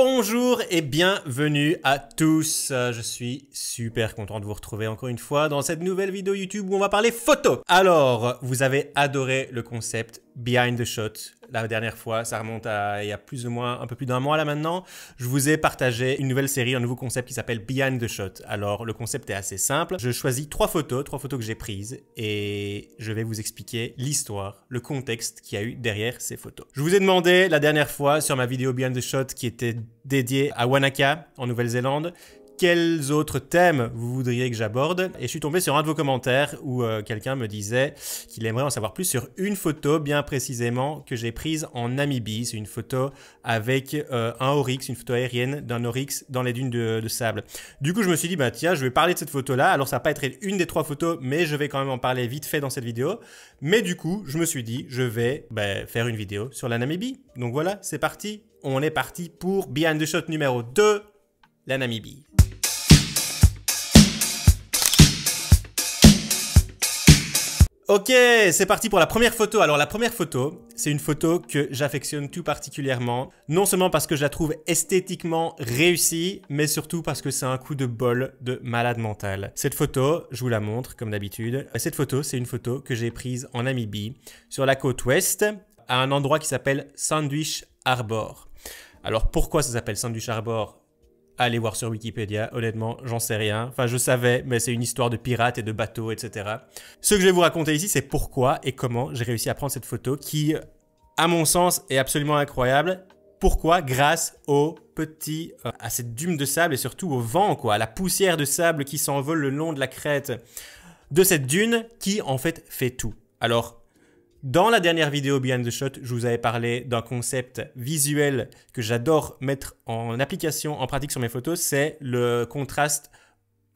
Bonjour et bienvenue à tous. Euh, je suis super content de vous retrouver encore une fois dans cette nouvelle vidéo YouTube où on va parler photo. Alors, vous avez adoré le concept Behind the Shot la dernière fois. Ça remonte à il y a plus ou moins un peu plus d'un mois là maintenant. Je vous ai partagé une nouvelle série, un nouveau concept qui s'appelle Behind the Shot. Alors le concept est assez simple. Je choisis trois photos, trois photos que j'ai prises et je vais vous expliquer l'histoire, le contexte qu'il y a eu derrière ces photos. Je vous ai demandé la dernière fois sur ma vidéo Behind the Shot qui était dédiée à Wanaka en Nouvelle-Zélande quels autres thèmes vous voudriez que j'aborde. Et je suis tombé sur un de vos commentaires où euh, quelqu'un me disait qu'il aimerait en savoir plus sur une photo bien précisément que j'ai prise en Namibie. C'est une photo avec euh, un oryx, une photo aérienne d'un oryx dans les dunes de, sable. Du coup, je me suis dit, bah tiens, je vais parler de cette photo-là. Alors, ça va pas être une des trois photos, mais je vais quand même en parler vite fait dans cette vidéo. Mais du coup, je me suis dit, je vais bah, faire une vidéo sur la Namibie. Donc voilà, c'est parti. On est parti pour Behind the Shot numéro 2, la Namibie. Ok, c'est parti pour la première photo. Alors la première photo, c'est une photo que j'affectionne tout particulièrement. Non seulement parce que je la trouve esthétiquement réussie, mais surtout parce que c'est un coup de bol de malade mental. Cette photo, je vous la montre comme d'habitude. Cette photo, c'est une photo que j'ai prise en Namibie, sur la côte ouest, à un endroit qui s'appelle Sandwich Harbor. Alors pourquoi ça s'appelle Sandwich Harbor allez voir sur Wikipédia. Honnêtement, j'en sais rien. Enfin, je savais, mais c'est une histoire de pirates et de bateaux, etc. Ce que je vais vous raconter ici, c'est pourquoi et comment j'ai réussi à prendre cette photo qui, à mon sens, est absolument incroyable. Pourquoi Grâce au petit, euh, à cette dune de sable et surtout au vent, quoi, à la poussière de sable qui s'envole le long de la crête de cette dune qui, en fait, fait tout. Alors, dans la dernière vidéo Behind the Shot, je vous avais parlé d'un concept visuel que j'adore mettre en application, en pratique sur mes photos, c'est le contraste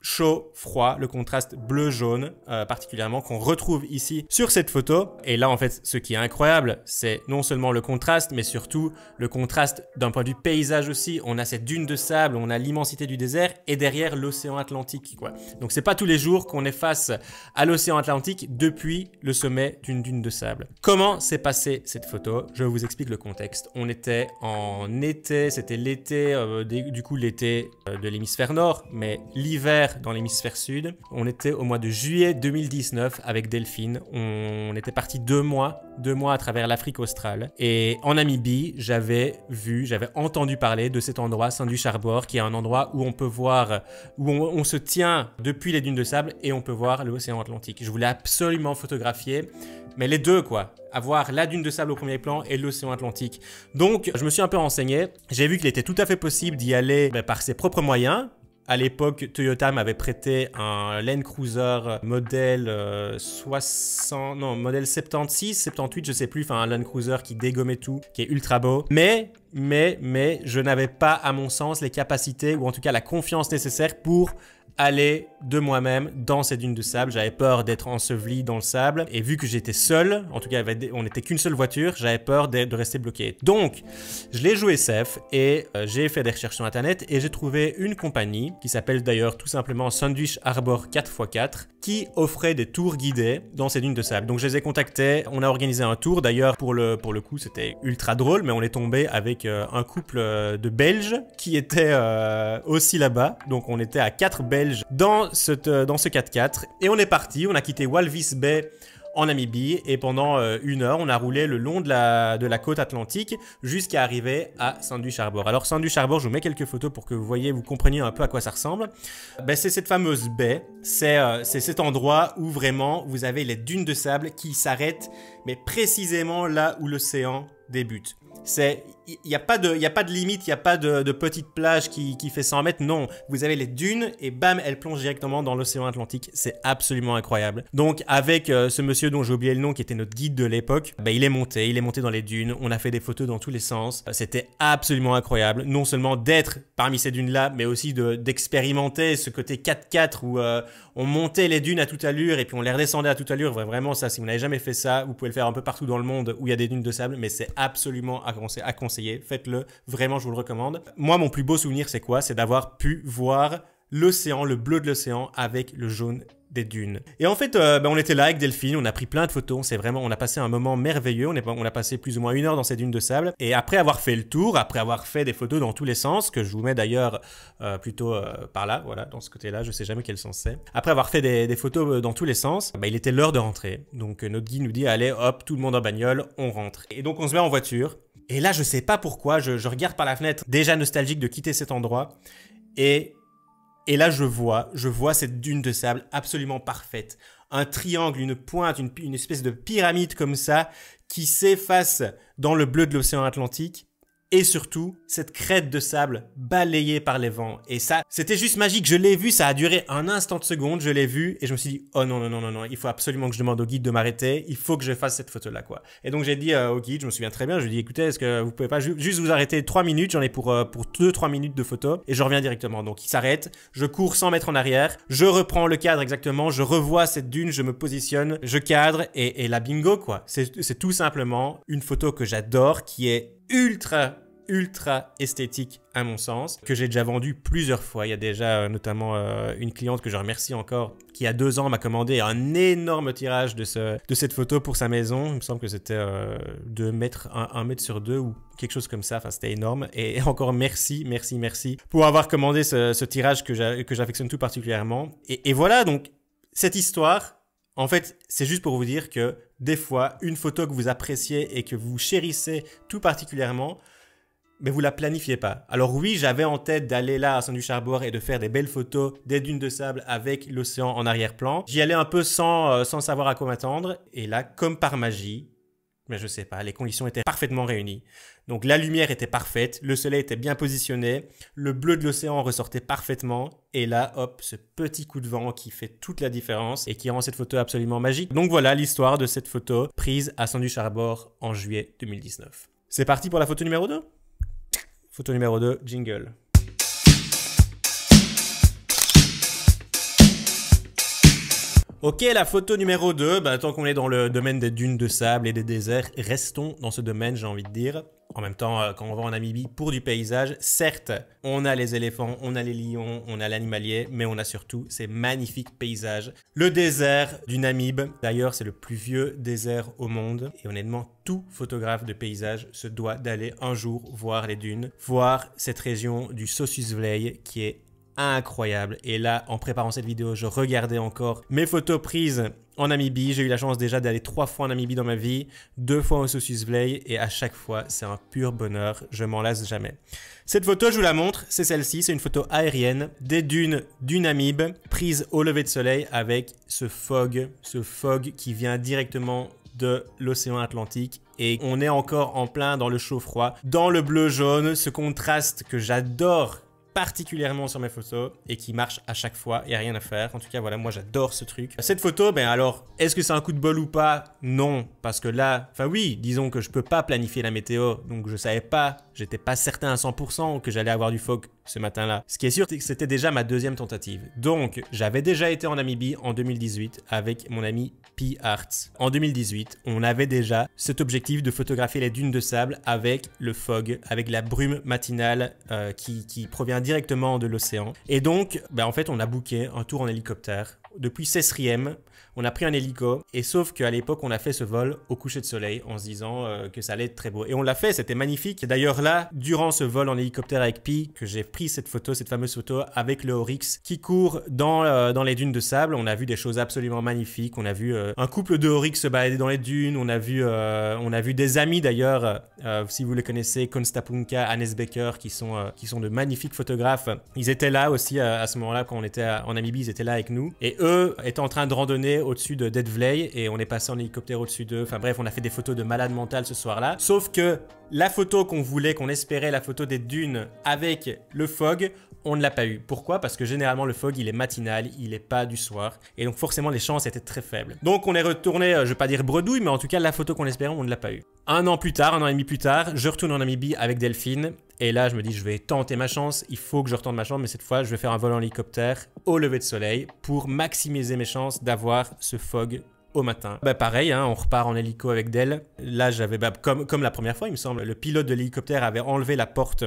chaud, froid, le contraste bleu-jaune euh, particulièrement qu'on retrouve ici sur cette photo. Et là en fait ce qui est incroyable c'est non seulement le contraste mais surtout le contraste d'un point de vue paysage aussi. On a cette dune de sable, on a l'immensité du désert et derrière l'océan Atlantique quoi. Donc c'est pas tous les jours qu'on est face à l'océan Atlantique depuis le sommet d'une dune de sable. Comment s'est passée cette photo Je vous explique le contexte. On était en été, c'était l'été, euh, du coup l'été euh, de l'hémisphère nord mais l'hiver dans l'hémisphère sud. On était au mois de juillet 2019 avec Delphine. On était parti deux mois, deux mois à travers l'Afrique australe. Et en Namibie, j'avais vu, j'avais entendu parler de cet endroit, Saint-Du-Charbor, qui est un endroit où on peut voir, où on, se tient depuis les dunes de sable et on peut voir l'océan Atlantique. Je voulais absolument photographier, mais les deux quoi avoir la dune de sable au premier plan et l'océan Atlantique. Donc, je me suis un peu renseigné. J'ai vu qu'il était tout à fait possible d'y aller ben, par ses propres moyens, à l'époque, Toyota m'avait prêté un Land Cruiser modèle 60, euh, non, modèle 76, 78, je sais plus, enfin un Land Cruiser qui dégommait tout, qui est ultra beau. Mais, mais, mais, je n'avais pas, à mon sens, les capacités ou en tout cas la confiance nécessaire pour aller de moi-même dans ces dunes de sable. J'avais peur d'être enseveli dans le sable. Et vu que j'étais seul, en tout cas on n'était qu'une seule voiture, j'avais peur de rester bloqué. Donc, je l'ai joué safe et euh, j'ai fait des recherches sur Internet et j'ai trouvé une compagnie qui s'appelle d'ailleurs tout simplement Sandwich Arbor 4x4 qui offrait des tours guidés dans ces dunes de sable. Donc je les ai contactés, on a organisé un tour. D'ailleurs, pour le, pour le coup, c'était ultra drôle, mais on est tombé avec euh, un couple euh, de Belges qui était aussi là-bas. Donc on était à 4 Belges dans, euh, dans ce 4x4. Et on est parti, on a quitté Walvis Bay en Namibie et pendant euh, une heure on a roulé le long de la, de la côte atlantique jusqu'à arriver à du charbor Alors du charbor je vous mets quelques photos pour que vous voyez, vous compreniez un peu à quoi ça ressemble. Ben, c'est cette fameuse baie, c'est euh, cet endroit où vraiment vous avez les dunes de sable qui s'arrêtent mais précisément là où l'océan débute. C'est, il n'y a pas de, a pas de limite, il n'y a pas de, petite plage qui, qui, fait 100 mètres. Non, vous avez les dunes et bam, elles plongent directement dans l'océan Atlantique. C'est absolument incroyable. Donc avec euh, ce monsieur dont j'ai oublié le nom, qui était notre guide de l'époque, bah, il est monté, il est monté dans les dunes. On a fait des photos dans tous les sens. C'était absolument incroyable. Non seulement d'être parmi ces dunes là, mais aussi d'expérimenter ce côté 4x4 où euh, on montait les dunes à toute allure et puis on les redescendait à toute allure. Vraiment ça, si vous n'avez jamais fait ça, vous pouvez le faire un peu partout dans le monde où il y a des dunes de sable, mais c'est absolument à, conseiller. Faites-le, vraiment, je vous le recommande. Moi, mon plus beau souvenir, c'est quoi C'est d'avoir pu voir l'océan, le bleu de l'océan avec le jaune des dunes. Et en fait, euh, ben, on était là avec Delphine, on a pris plein de photos, on vraiment, on a passé un moment merveilleux, on, est, on a passé plus ou moins une heure dans ces dunes de sable. Et après avoir fait le tour, après avoir fait des photos dans tous les sens, que je vous mets d'ailleurs euh, plutôt euh, par là, voilà, dans ce côté-là, je sais jamais quel sens c'est. Après avoir fait des, photos dans tous les sens, ben il était l'heure de rentrer. Donc notre guide nous dit, allez, hop, tout le monde en bagnole, on rentre. Et donc on se met en voiture. Et là, je sais pas pourquoi, je, regarde par la fenêtre, déjà nostalgique de quitter cet endroit, et, et là, je vois, je vois cette dune de sable absolument parfaite. Un triangle, une pointe, une espèce de pyramide comme ça, qui s'efface dans le bleu de l'océan Atlantique, et surtout cette crête de sable balayée par les vents. Et ça, c'était juste magique. Je l'ai vu, ça a duré un instant de seconde, je l'ai vu et je me suis dit oh non non non non non, il faut absolument que je demande au guide de m'arrêter, il faut que je fasse cette photo là quoi. Et donc j'ai dit euh, au guide, je me souviens très bien, je lui ai dit écoutez, est-ce que vous pouvez pas juste vous arrêter 3 minutes, j'en ai pour euh, pour deux trois minutes de photo et je reviens directement. Donc il s'arrête, je cours 100 mètres en arrière, je reprends le cadre exactement, je revois cette dune, je me positionne, je cadre et, et la bingo quoi. C'est tout simplement une photo que j'adore qui est ultra ultra esthétique à mon sens, que j'ai déjà vendu plusieurs fois. Il y a déjà euh, notamment euh, une cliente que je remercie encore, qui a deux ans m'a commandé un énorme tirage de, ce, de cette photo pour sa maison. Il me semble que c'était euh, de mètres, 1, mètre sur deux ou quelque chose comme ça. Enfin, c'était énorme. Et encore merci, merci, merci pour avoir commandé ce, tirage que j'affectionne tout particulièrement. et voilà, donc, cette histoire, en fait, c'est juste pour vous dire que des fois une photo que vous appréciez et que vous chérissez tout particulièrement, mais vous la planifiez pas. Alors oui, j'avais en tête d'aller là à Saint-Ducharbord et de faire des belles photos des dunes de sable avec l'océan en arrière-plan. J'y allais un peu sans, euh, sans savoir à quoi m'attendre. Et là, comme par magie, mais je sais pas, les conditions étaient parfaitement réunies. Donc la lumière était parfaite, le soleil était bien positionné, le bleu de l'océan ressortait parfaitement, et là, hop, ce petit coup de vent qui fait toute la différence et qui rend cette photo absolument magique. Donc voilà l'histoire de cette photo prise à du Harbor en juillet 2019. C'est parti pour la photo numéro 2 Photo numéro 2, jingle. Ok, la photo numéro 2, bah, tant qu'on est dans le domaine des dunes de sable et des déserts, restons dans ce domaine, j'ai envie de dire. En même temps, euh, quand on va en Namibie pour du paysage, certes, on a les éléphants, on a les lions, on a l'animalier, mais on a surtout ces magnifiques paysages. Le désert du Namib, d'ailleurs, c'est le plus vieux désert au monde. Et honnêtement, tout photographe de paysage se doit d'aller un jour voir les dunes, voir cette région du Sossusvlei qui est incroyable. Et là, en préparant cette vidéo, je regardais encore mes photos prises en Namibie. J'ai eu la chance déjà d'aller trois fois en Namibie dans ma vie, deux fois au Sossusvlei Vley, et à chaque fois, c'est un pur bonheur. Je m'en lasse jamais. Cette photo, je vous la montre, c'est celle-ci. C'est une photo aérienne des dunes du Namib, prise au lever de soleil avec ce fog, ce fog qui vient directement de l'océan Atlantique et on est encore en plein dans le chaud froid, dans le bleu jaune, ce contraste que j'adore particulièrement sur mes photos et qui marche à chaque fois, et rien à faire. En tout cas, voilà, moi j'adore ce truc. Cette photo, ben alors, est-ce que c'est un coup de bol ou pas Non, parce que là, enfin oui, disons que je peux pas planifier la météo, donc je savais pas J'étais pas certain à 100% que j'allais avoir du fog ce matin-là. Ce qui est sûr, c'était déjà ma deuxième tentative. Donc, j'avais déjà été en Namibie en 2018 avec mon ami P. Arts. En 2018, on avait déjà cet objectif de photographier les dunes de sable avec le fog, avec la brume matinale euh, qui, provient directement de l'océan. Et donc, ben, en fait, on a booké un tour en hélicoptère depuis 16ème, on a pris un hélico, et sauf qu'à l'époque, on a fait ce vol au coucher de soleil en se disant euh, que ça allait être très beau. Et on l'a fait, c'était magnifique. D'ailleurs, là, durant ce vol en hélicoptère avec Pi, que j'ai pris cette photo, cette fameuse photo avec le Oryx qui court dans, euh, dans les dunes de sable, on a vu des choses absolument magnifiques. On a vu euh, un couple de Oryx se balader dans les dunes, on a vu, on a vu des amis d'ailleurs, si vous les connaissez, Konstapunka, Hannes Becker, qui sont, qui sont de magnifiques photographes. Ils étaient là aussi à ce moment-là, quand on était en Namibie, ils étaient là avec nous. Et eux étaient en train de randonner au-dessus de Dead Vley et on est passé en hélicoptère au-dessus d'eux. Enfin bref, on a fait des photos de malades mental ce soir-là. Sauf que la photo qu'on voulait, qu'on espérait, la photo des dunes avec le fog, on ne l'a pas eu. Pourquoi Parce que généralement le fog il est matinal, il n'est pas du soir. Et donc forcément les chances étaient très faibles. Donc on est retourné, euh, je vais pas dire bredouille, mais en tout cas la photo qu'on espérait on ne l'a pas eu. Un an plus tard, un an et demi plus tard, je retourne en Namibie avec Delphine et là, je me dis, je vais tenter ma chance, il faut que je retente ma chance, mais cette fois, je vais faire un vol en hélicoptère au lever de soleil pour maximiser mes chances d'avoir ce fog au matin. Bah pareil, hein, on repart en hélico avec Dell. Là, j'avais, bah, comme, comme la première fois, il me semble, le pilote de l'hélicoptère avait enlevé la porte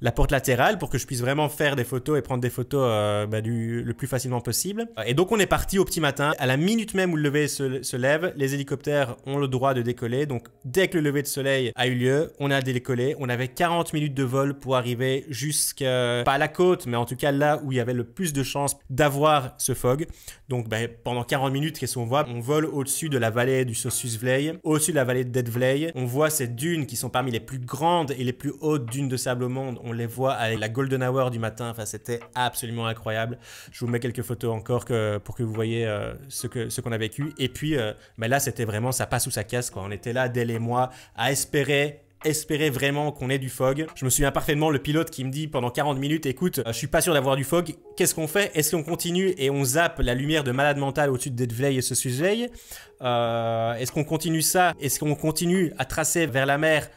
la porte latérale pour que je puisse vraiment faire des photos et prendre des photos euh, bah, du, le plus facilement possible. Euh, et donc on est parti au petit matin. À la minute même où le lever se, lève, les hélicoptères ont le droit de décoller. Donc dès que le lever de soleil a eu lieu, on a décollé. On avait 40 minutes de vol pour arriver jusqu'à, pas à la côte, mais en tout cas là où il y avait le plus de chances d'avoir ce fog. Donc bah, pendant 40 minutes, qu'est-ce qu'on voit On vole au-dessus de la vallée du Sossusvlei, au-dessus de la vallée de Dead vley On voit ces dunes qui sont parmi les plus grandes et les plus hautes dunes de sable au monde on les voit avec la golden hour du matin. Enfin, c'était absolument incroyable. Je vous mets quelques photos encore pour que vous voyez euh, ce qu'on ce qu'on a vécu. Et puis, euh, mais là, c'était vraiment ça passe ou ça casse. Quoi. On était là, dès les mois à espérer espérer vraiment qu'on ait du fog. Je me souviens parfaitement le pilote qui me dit pendant 40 minutes, écoute, euh, je suis pas sûr d'avoir du fog, qu'est-ce qu'on fait Est-ce qu'on continue et on zappe la lumière de malade mental au-dessus de veille et ce sujet Est-ce qu'on continue ça Est-ce qu'on continue à tracer vers la mer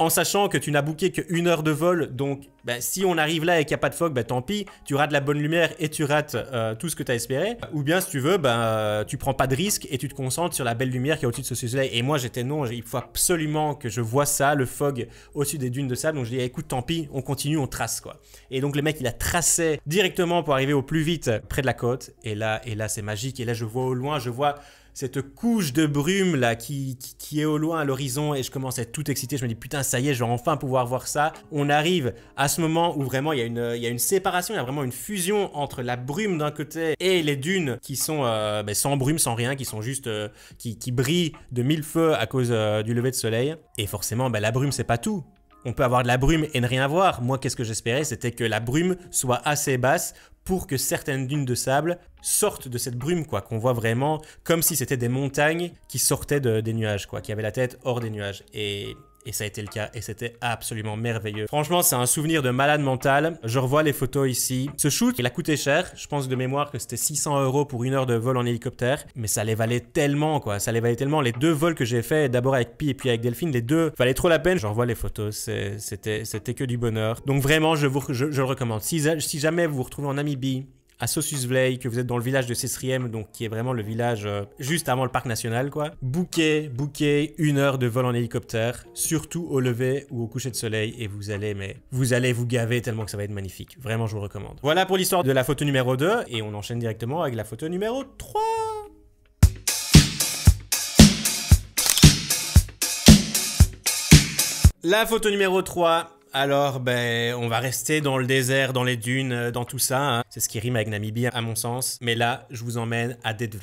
en sachant que tu n'as booké qu'une heure de vol, donc bah, si on arrive là et qu'il n'y a pas de fog, bah, tant pis, tu rates la bonne lumière et tu rates euh, tout ce que tu as espéré. Ou bien si tu veux, ben tu prends pas de risque et tu te concentres sur la belle lumière qui est au-dessus de ce soleil. Et moi j'étais non, il faut absolument que je vois ça, le fog au-dessus des dunes de sable. Donc je dis écoute, tant pis, on continue, on trace quoi. Et donc le mec il a tracé directement pour arriver au plus vite près de la côte. Et là, et là c'est magique. Et là je vois au loin, je vois cette couche de brume là qui, est au loin à l'horizon et je commence à être tout excité. Je me dis putain, ça y est, je vais enfin pouvoir voir ça. On arrive à ce moment où vraiment il y a une, séparation, il y a vraiment une fusion entre la brume d'un côté et les dunes qui sont euh, ben, sans brume, sans rien, qui sont juste euh, qui, qui, brillent de mille feux à cause euh, du lever de soleil. Et forcément, ben, la brume c'est pas tout on peut avoir de la brume et ne rien voir. Moi, qu'est-ce que j'espérais C'était que la brume soit assez basse pour que certaines dunes de sable sortent de cette brume, quoi, qu'on voit vraiment comme si c'était des montagnes qui sortaient des nuages, quoi, qui avaient la tête hors des nuages. Et et ça a été le cas et c'était absolument merveilleux. Franchement, c'est un souvenir de malade mental. Je revois les photos ici. Ce shoot, il a coûté cher. Je pense de mémoire que c'était 600 euros pour une heure de vol en hélicoptère. Mais ça les valait tellement, quoi. Ça les valait tellement. Les deux vols que j'ai fait, d'abord avec Pi et puis avec Delphine, les deux valaient trop la peine. Je revois les photos. C'était que du bonheur. Donc vraiment, je, vous, je, le recommande. Si, si jamais vous vous retrouvez en Namibie, à Sossusvlei, que vous êtes dans le village de Sesriem, donc qui est vraiment le village euh, juste avant le parc national, quoi, Bouquet, bouquet, une heure de vol en hélicoptère, surtout au lever ou au coucher de soleil, et vous allez, mais vous allez vous gaver tellement que ça va être magnifique. Vraiment, je vous recommande. Voilà pour l'histoire de la photo numéro 2, et on enchaîne directement avec la photo numéro 3. La photo numéro 3, alors, ben, on va rester dans le désert, dans les dunes, euh, dans tout ça. Hein. C'est ce qui rime avec Namibie, à mon sens. Mais là, je vous emmène à Dead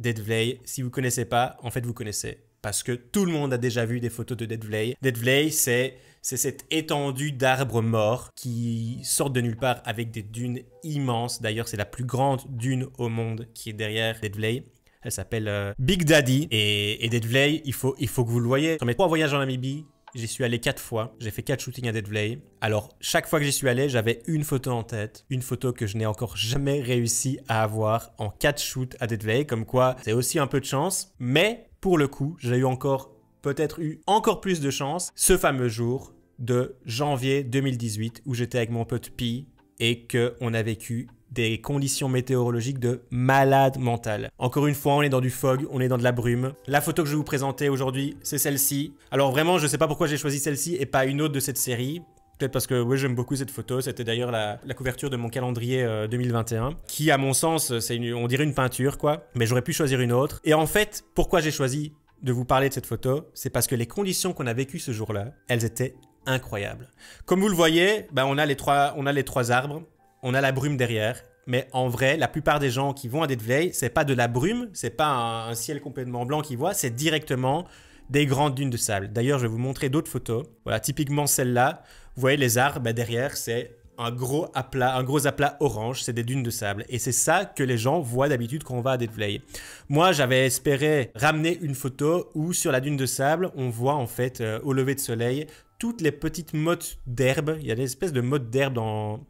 Deadvlay, si vous connaissez pas, en fait, vous connaissez. Parce que tout le monde a déjà vu des photos de Dead Dead c'est c'est cette étendue d'arbres morts qui sortent de nulle part avec des dunes immenses. D'ailleurs, c'est la plus grande dune au monde qui est derrière Deadvlay. Elle s'appelle euh, Big Daddy. Et, et il faut, il faut que vous le voyez. Sur mes trois voyages en Namibie, J'y suis allé quatre fois, j'ai fait quatre shootings à Dead Valley. Alors, chaque fois que j'y suis allé, j'avais une photo en tête, une photo que je n'ai encore jamais réussi à avoir en quatre shoots à Dead Valley, comme quoi c'est aussi un peu de chance. Mais, pour le coup, j'ai eu encore, peut-être eu encore plus de chance ce fameux jour de janvier 2018 où j'étais avec mon pote Pi et qu'on a vécu des conditions météorologiques de malade mental. Encore une fois, on est dans du fog, on est dans de la brume. La photo que je vais vous présenter aujourd'hui, c'est celle-ci. Alors vraiment, je ne sais pas pourquoi j'ai choisi celle-ci et pas une autre de cette série. Peut-être parce que oui, j'aime beaucoup cette photo. C'était d'ailleurs la, couverture de mon calendrier 2021, euh, qui, à mon sens, c'est on dirait une peinture, quoi. Mais j'aurais pu choisir une autre. Et en fait, pourquoi j'ai choisi de vous parler de cette photo, c'est parce que les conditions qu'on a vécues ce jour-là, elles étaient incroyables. Comme vous le voyez, bah, on a les trois, on a les trois arbres on a la brume derrière. Mais en vrai, la plupart des gens qui vont à ce c'est pas de la brume, c'est pas un, ciel complètement blanc qu'ils voient, c'est directement des grandes dunes de sable. D'ailleurs, je vais vous montrer d'autres photos. Voilà, typiquement celle-là. Vous voyez les arbres, bah, derrière, c'est un gros aplat, un gros aplat orange, c'est des dunes de sable. Et c'est ça que les gens voient d'habitude quand on va à Valley. Moi, j'avais espéré ramener une photo où sur la dune de sable, on voit en fait euh, au lever de soleil toutes les petites mottes d'herbe. Il y a des espèces de mottes d'herbe dans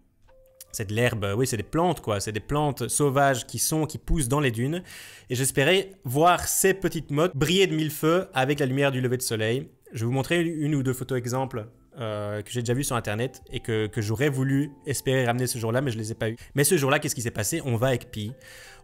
c'est de l'herbe, oui, c'est des plantes, quoi. C'est des plantes sauvages qui sont, qui poussent dans les dunes. Et j'espérais voir ces petites mottes briller de mille feux avec la lumière du lever de soleil. Je vais vous montrer une ou deux photos exemples euh, que j'ai déjà vues sur Internet et que, j'aurais voulu espérer ramener ce jour-là, mais je ne les ai pas eues. Mais ce jour-là, qu'est-ce qui s'est passé On va avec Pi,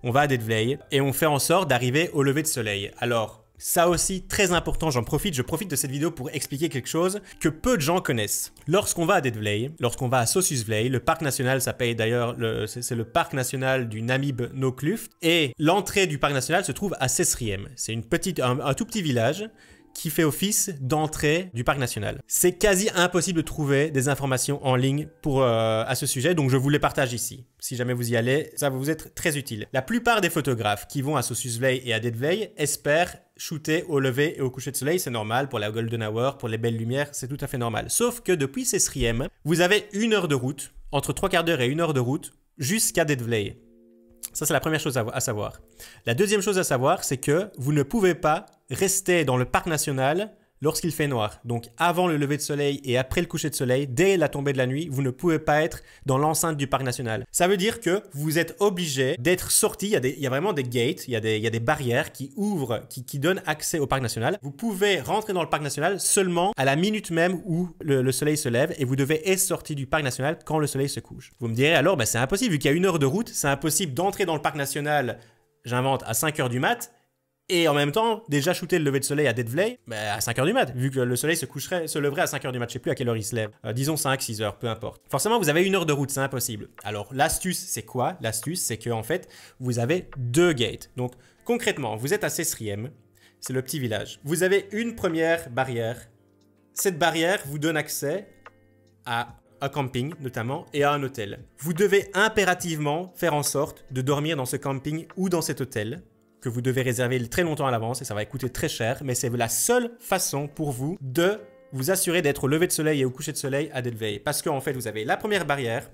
on va à Deadvley et on fait en sorte d'arriver au lever de soleil. Alors, ça aussi, très important, j'en profite, je profite de cette vidéo pour expliquer quelque chose que peu de gens connaissent. Lorsqu'on va à Dead lorsqu'on va à sossusvlei le parc national ça s'appelle d'ailleurs, c'est le parc national du Namib Nokluft, et l'entrée du parc national se trouve à Sesriem. C'est un, tout petit village qui fait office d'entrée du parc national. C'est quasi impossible de trouver des informations en ligne pour, euh, à ce sujet, donc je vous les partage ici. Si jamais vous y allez, ça va vous être très utile. La plupart des photographes qui vont à Sossusvlei et à Vlei espèrent shooter au lever et au coucher de soleil, c'est normal pour la golden hour, pour les belles lumières, c'est tout à fait normal. Sauf que depuis Sesriem, vous avez une heure de route, entre 3 quarts d'heure et une heure de route, jusqu'à Vlei. Ça, c'est la première chose à, savoir. La deuxième chose à savoir, c'est que vous ne pouvez pas rester dans le parc national lorsqu'il fait noir. Donc avant le lever de soleil et après le coucher de soleil, dès la tombée de la nuit, vous ne pouvez pas être dans l'enceinte du parc national. Ça veut dire que vous êtes obligé d'être sorti. Il, y, a vraiment des gates, il y a des, barrières qui ouvrent, qui, donnent accès au parc national. Vous pouvez rentrer dans le parc national seulement à la minute même où le, soleil se lève et vous devez être sorti du parc national quand le soleil se couche. Vous me direz alors, bah, c'est impossible, vu qu'il y a une heure de route, c'est impossible d'entrer dans le parc national j'invente, à 5 heures du mat et en même temps, déjà shooter le lever de soleil à Dead Valley, bah, à 5h du mat, vu que le soleil se coucherait, se leverait à 5h du mat, je sais plus à quelle heure il se lève. Euh, disons 5, 6 h peu importe. Forcément, vous avez une heure de route, c'est impossible. Alors, l'astuce, c'est quoi L'astuce, c'est que en fait, vous avez deux gates. Donc, concrètement, vous êtes à Sesriem, c'est le petit village. Vous avez une première barrière. Cette barrière vous donne accès à un camping notamment et à un hôtel. Vous devez impérativement faire en sorte de dormir dans ce camping ou dans cet hôtel que vous devez réserver très longtemps à l'avance et ça va coûter très cher, mais c'est la seule façon pour vous de vous assurer d'être au lever de soleil et au coucher de soleil à Delvey. Parce qu'en fait, vous avez la première barrière,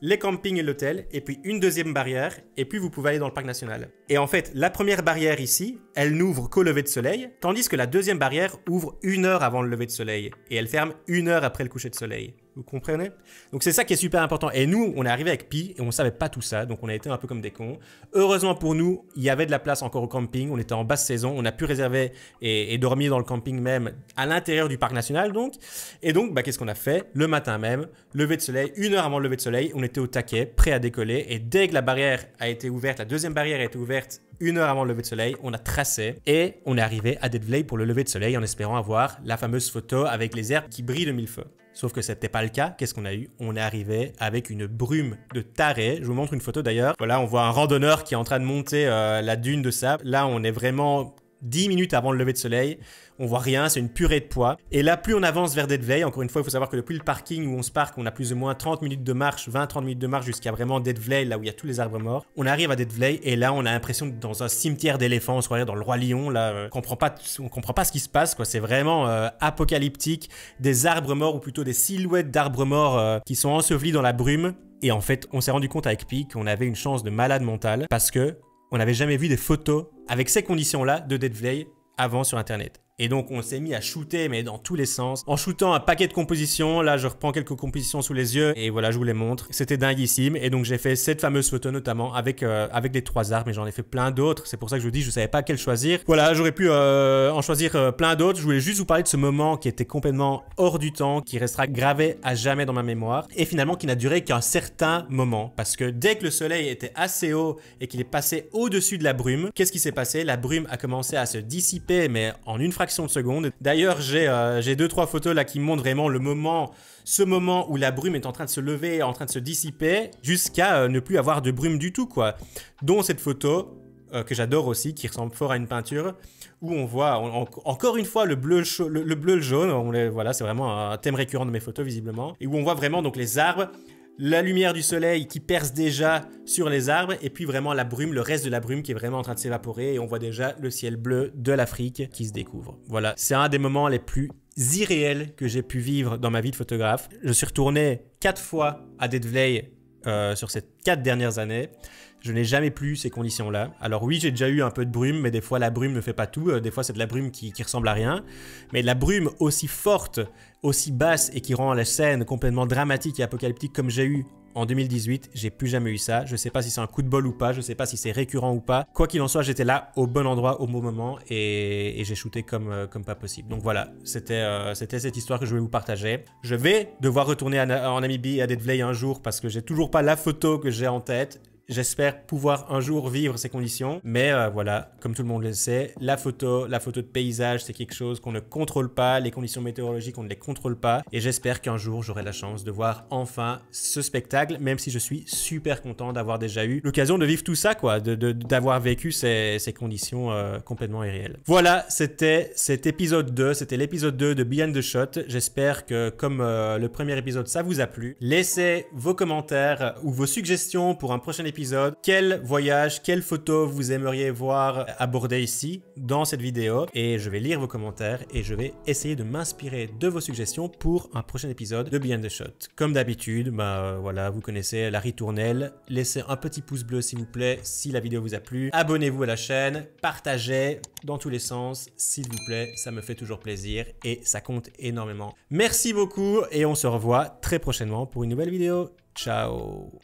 les campings et l'hôtel, et puis une deuxième barrière, et puis vous pouvez aller dans le parc national. Et en fait, la première barrière ici, elle n'ouvre qu'au lever de soleil, tandis que la deuxième barrière ouvre une heure avant le lever de soleil, et elle ferme une heure après le coucher de soleil. Vous comprenez Donc c'est ça qui est super important. Et nous, on est arrivé avec Pi et on savait pas tout ça, donc on a été un peu comme des cons. Heureusement pour nous, il y avait de la place encore au camping. On était en basse saison, on a pu réserver et, dormir dans le camping même, à l'intérieur du parc national donc. Et donc, bah, qu'est-ce qu'on a fait Le matin même, lever de soleil, une heure avant le lever de soleil, on était au taquet, prêt à décoller. Et dès que la barrière a été ouverte, la deuxième barrière a été ouverte une heure avant le lever de soleil, on a tracé et on est arrivé à Dead Valley pour le lever de soleil en espérant avoir la fameuse photo avec les herbes qui brillent de mille feux. Sauf que c'était pas le cas. Qu'est-ce qu'on a eu On est arrivé avec une brume de taré. Je vous montre une photo d'ailleurs. Voilà, on voit un randonneur qui est en train de monter euh, la dune de sable. Là, on est vraiment 10 minutes avant le lever de soleil. On voit rien, c'est une purée de poids. Et là, plus on avance vers Valley, encore une fois, il faut savoir que depuis le parking où on se parque, on a plus ou moins 30 minutes de marche, 20-30 minutes de marche jusqu'à vraiment Valley, là où il y a tous les arbres morts. On arrive à Valley et là, on a l'impression que dans un cimetière d'éléphants, on se croirait dans le Roi Lion, là, euh, on comprend pas, on comprend pas ce qui se passe, quoi. C'est vraiment euh, apocalyptique. Des arbres morts, ou plutôt des silhouettes d'arbres morts euh, qui sont ensevelis dans la brume. Et en fait, on s'est rendu compte avec Pi qu'on avait une chance de malade mental, parce que on n'avait jamais vu des photos avec ces conditions-là de Dead avant sur Internet. Et donc on s'est mis à shooter, mais dans tous les sens, en shootant un paquet de compositions. Là, je reprends quelques compositions sous les yeux, et voilà, je vous les montre. C'était dinguissime, et donc j'ai fait cette fameuse photo notamment avec euh, avec les trois armes, et j'en ai fait plein d'autres. C'est pour ça que je vous dis, je savais pas quel choisir. Voilà, j'aurais pu euh, en choisir euh, plein d'autres. Je voulais juste vous parler de ce moment qui était complètement hors du temps, qui restera gravé à jamais dans ma mémoire, et finalement qui n'a duré qu'un certain moment, parce que dès que le soleil était assez haut et qu'il est passé au-dessus de la brume, qu'est-ce qui s'est passé La brume a commencé à se dissiper, mais en une fraction de seconde. D'ailleurs, j'ai euh, j'ai deux trois photos là qui montrent vraiment le moment, ce moment où la brume est en train de se lever, en train de se dissiper, jusqu'à euh, ne plus avoir de brume du tout quoi. Dont cette photo euh, que j'adore aussi, qui ressemble fort à une peinture, où on voit encore une fois le bleu, le, bleu, le jaune. On les, voilà, c'est vraiment un thème récurrent de mes photos visiblement, et où on voit vraiment donc les arbres la lumière du soleil qui perce déjà sur les arbres, et puis vraiment la brume, le reste de la brume qui est vraiment en train de s'évaporer, et on voit déjà le ciel bleu de l'Afrique qui se découvre. Voilà, c'est un des moments les plus irréels que j'ai pu vivre dans ma vie de photographe. Je suis retourné quatre fois à Dead euh, sur ces quatre dernières années. Je n'ai jamais plus ces conditions-là. Alors oui, j'ai déjà eu un peu de brume, mais des fois la brume ne fait pas tout. Euh, des fois c'est de la brume qui, ressemble à rien. Mais la brume aussi forte, aussi basse et qui rend la scène complètement dramatique et apocalyptique comme j'ai eu en 2018, j'ai plus jamais eu ça. Je ne sais pas si c'est un coup de bol ou pas, je ne sais pas si c'est récurrent ou pas. Quoi qu'il en soit, j'étais là au bon endroit au bon moment et, j'ai shooté euh, comme, pas possible. Donc voilà, euh, c'était cette histoire que je voulais vous partager. Je vais devoir retourner en Namibie à Deadvlay un jour parce que j'ai toujours pas la photo que j'ai en tête. J'espère pouvoir un jour vivre ces conditions, mais euh, voilà, comme tout le monde le sait, la photo, la photo de paysage, c'est quelque chose qu'on ne contrôle pas, les conditions météorologiques, on ne les contrôle pas, et j'espère qu'un jour j'aurai la chance de voir enfin ce spectacle, même si je suis super content d'avoir déjà eu l'occasion de vivre tout ça, quoi, d'avoir de, vécu ces, conditions euh, complètement irréelles. Voilà, c'était cet épisode 2, c'était l'épisode 2 de Beyond the Shot. J'espère que comme euh, le premier épisode, ça vous a plu. Laissez vos commentaires ou vos suggestions pour un prochain épisode quel voyage, quelle photo vous aimeriez voir aborder ici dans cette vidéo. Et je vais lire vos commentaires et je vais essayer de m'inspirer de vos suggestions pour un prochain épisode de Behind the Shot. Comme d'habitude, bah euh, voilà, vous connaissez la ritournelle. Laissez un petit pouce bleu s'il vous plaît si la vidéo vous a plu. Abonnez-vous à la chaîne, partagez dans tous les sens s'il vous plaît, ça me fait toujours plaisir et ça compte énormément. Merci beaucoup et on se revoit très prochainement pour une nouvelle vidéo. Ciao